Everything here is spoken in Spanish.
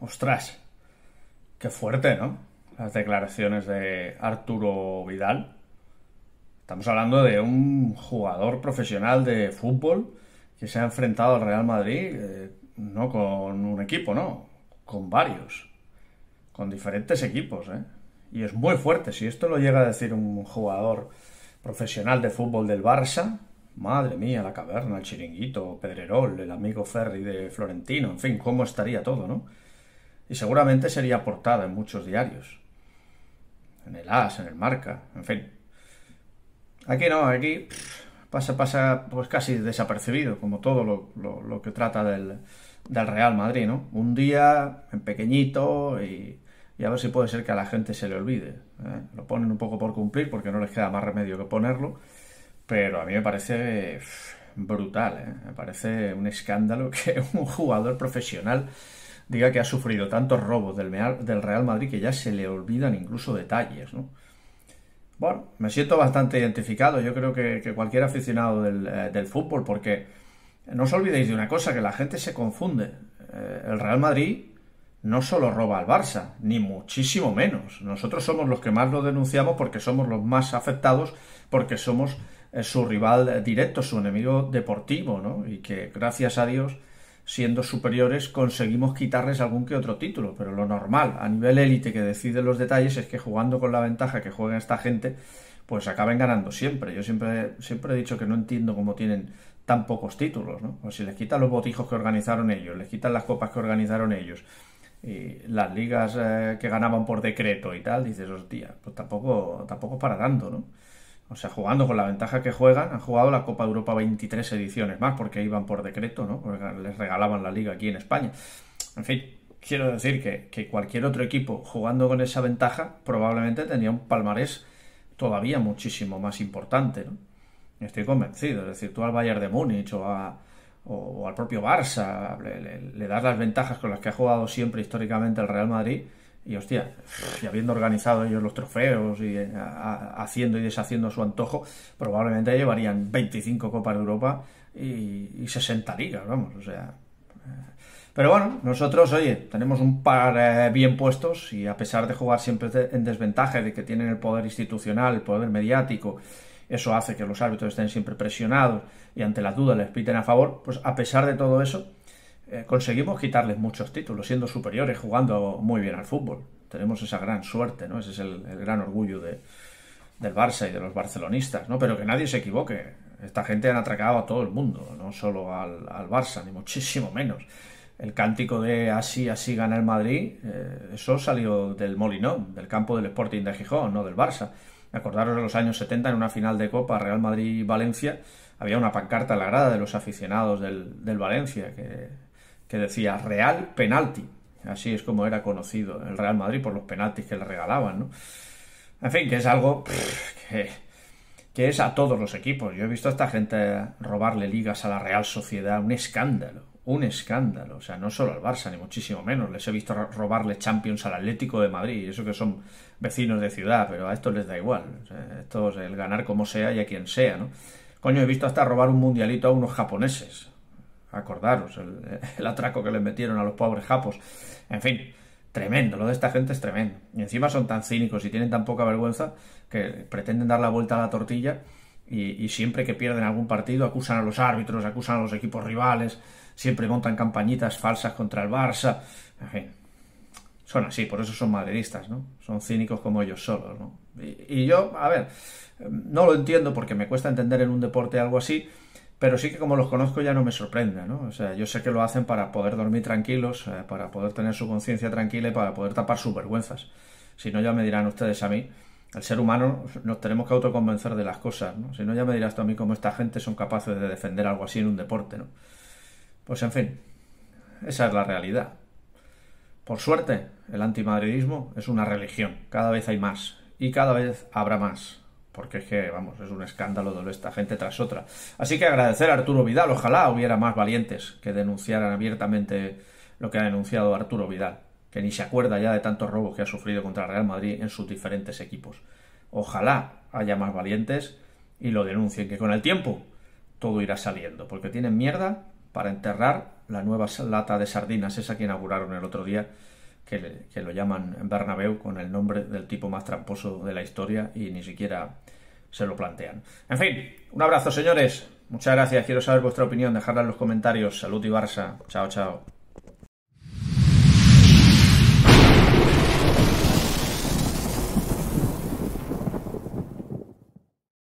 ostras, qué fuerte, ¿no? Las declaraciones de Arturo Vidal. Estamos hablando de un jugador profesional de fútbol que se ha enfrentado al Real Madrid, eh, no con un equipo, no, con varios, con diferentes equipos, ¿eh? Y es muy fuerte, si esto lo llega a decir un jugador profesional de fútbol del Barça, Madre mía, la caverna, el chiringuito, Pedrerol, el amigo Ferry de Florentino, en fin, cómo estaría todo, ¿no? Y seguramente sería portada en muchos diarios. En el As, en el Marca, en fin. Aquí no, aquí pasa, pasa pues casi desapercibido, como todo lo, que trata del, Real Madrid, ¿no? Un día, en pequeñito, y, a ver si puede ser que a la gente se le olvide. ¿eh? Lo ponen un poco por cumplir, porque no les queda más remedio que ponerlo pero a mí me parece brutal, ¿eh? me parece un escándalo que un jugador profesional diga que ha sufrido tantos robos del, Real Madrid que ya se le olvidan incluso detalles. Bueno, me siento bastante identificado, yo creo que, cualquier aficionado eh, del, fútbol, porque no os olvidéis de una cosa, que la gente se confunde. Eh, el Real Madrid no solo roba al Barça, ni muchísimo menos. Nosotros somos los que más lo denunciamos porque somos los más afectados, porque somos su rival directo, su enemigo deportivo, ¿no? Y que gracias a Dios, siendo superiores, conseguimos quitarles algún que otro título, pero lo normal, a nivel élite que decide los detalles, es que jugando con la ventaja que juega esta gente, pues acaben ganando siempre. Yo siempre, siempre he dicho que no entiendo cómo tienen tan pocos títulos, ¿no? O pues si les quitan los botijos que organizaron ellos, les quitan las copas que organizaron ellos, y las ligas eh, que ganaban por decreto y tal, dices, hostia, pues tampoco, tampoco para tanto, ¿no? O sea, jugando con la ventaja que juegan, han jugado la Copa de Europa 23 ediciones más, porque iban por decreto, ¿no? Porque les regalaban la liga aquí en España. En fin, quiero decir que, cualquier otro equipo jugando con esa ventaja probablemente tenía un palmarés todavía muchísimo más importante, ¿no? Estoy convencido. Es decir, tú al Bayern de Múnich o, o, al propio Barça le, das las ventajas con las que ha jugado siempre históricamente el Real Madrid y hostia, y habiendo organizado ellos los trofeos y eh, haciendo y deshaciendo a su antojo, probablemente llevarían 25 Copas de Europa y, 60 ligas, vamos, o sea. Eh. Pero bueno, nosotros, oye, tenemos un par eh, bien puestos y a pesar de jugar siempre en desventaja, de que tienen el poder institucional, el poder mediático, eso hace que los árbitros estén siempre presionados y ante las dudas les piten a favor, pues a pesar de todo eso, eh, conseguimos quitarles muchos títulos, siendo superiores, jugando muy bien al fútbol. Tenemos esa gran suerte, ¿no? Ese es el, gran orgullo de, del Barça y de los barcelonistas, ¿no? Pero que nadie se equivoque. Esta gente han atracado a todo el mundo, no solo al, al Barça, ni muchísimo menos. El cántico de así, así gana el Madrid, eh, eso salió del Molinón, del campo del Sporting de Gijón, no del Barça. Acordaros de los años 70, en una final de Copa Real Madrid-Valencia, había una pancarta en la grada de los aficionados del, del Valencia que que decía Real Penalti. Así es como era conocido el Real Madrid por los penaltis que le regalaban, ¿no? En fin, que es algo que, es a todos los equipos. Yo he visto a esta gente robarle ligas a la Real Sociedad, un escándalo, un escándalo. O sea, no solo al Barça, ni muchísimo menos. Les he visto robarle Champions al Atlético de Madrid, y eso que son vecinos de ciudad, pero a esto les da igual. esto es el ganar como sea y a quien sea, ¿no? Coño, he visto hasta robar un mundialito a unos japoneses. Acordaros, el, atraco que les metieron a los pobres japos. En fin, tremendo, lo de esta gente es tremendo. Y encima son tan cínicos y tienen tan poca vergüenza que pretenden dar la vuelta a la tortilla y, siempre que pierden algún partido acusan a los árbitros, acusan a los equipos rivales, siempre montan campañitas falsas contra el Barça. En fin, son así, por eso son madridistas, ¿no? Son cínicos como ellos solos, ¿no? y yo, a ver, no lo entiendo porque me cuesta entender en un deporte algo así pero sí que como los conozco ya no me sorprende, ¿no? O sea, yo sé que lo hacen para poder dormir tranquilos, eh, para poder tener su conciencia tranquila y para poder tapar sus vergüenzas. Si no, ya me dirán ustedes a mí. El ser humano nos tenemos que autoconvencer de las cosas, ¿no? Si no, ya me dirás tú a mí cómo esta gente son capaces de defender algo así en un deporte, ¿no? Pues en fin, esa es la realidad. Por suerte, el antimadridismo es una religión. Cada vez hay más. Y cada vez habrá más. Porque es que, vamos, es un escándalo de esta gente tras otra. Así que agradecer a Arturo Vidal. Ojalá hubiera más valientes que denunciaran abiertamente lo que ha denunciado Arturo Vidal, que ni se acuerda ya de tantos robos que ha sufrido contra el Real Madrid en sus diferentes equipos. Ojalá haya más valientes y lo denuncien, que con el tiempo todo irá saliendo, porque tienen mierda para enterrar la nueva lata de sardinas, esa que inauguraron el otro día que, lo llaman Bernabéu con el nombre del tipo más tramposo de la historia y ni siquiera se lo plantean. En fin, un abrazo señores, muchas gracias, quiero saber vuestra opinión, dejadla en los comentarios, salud y Barça, chao chao.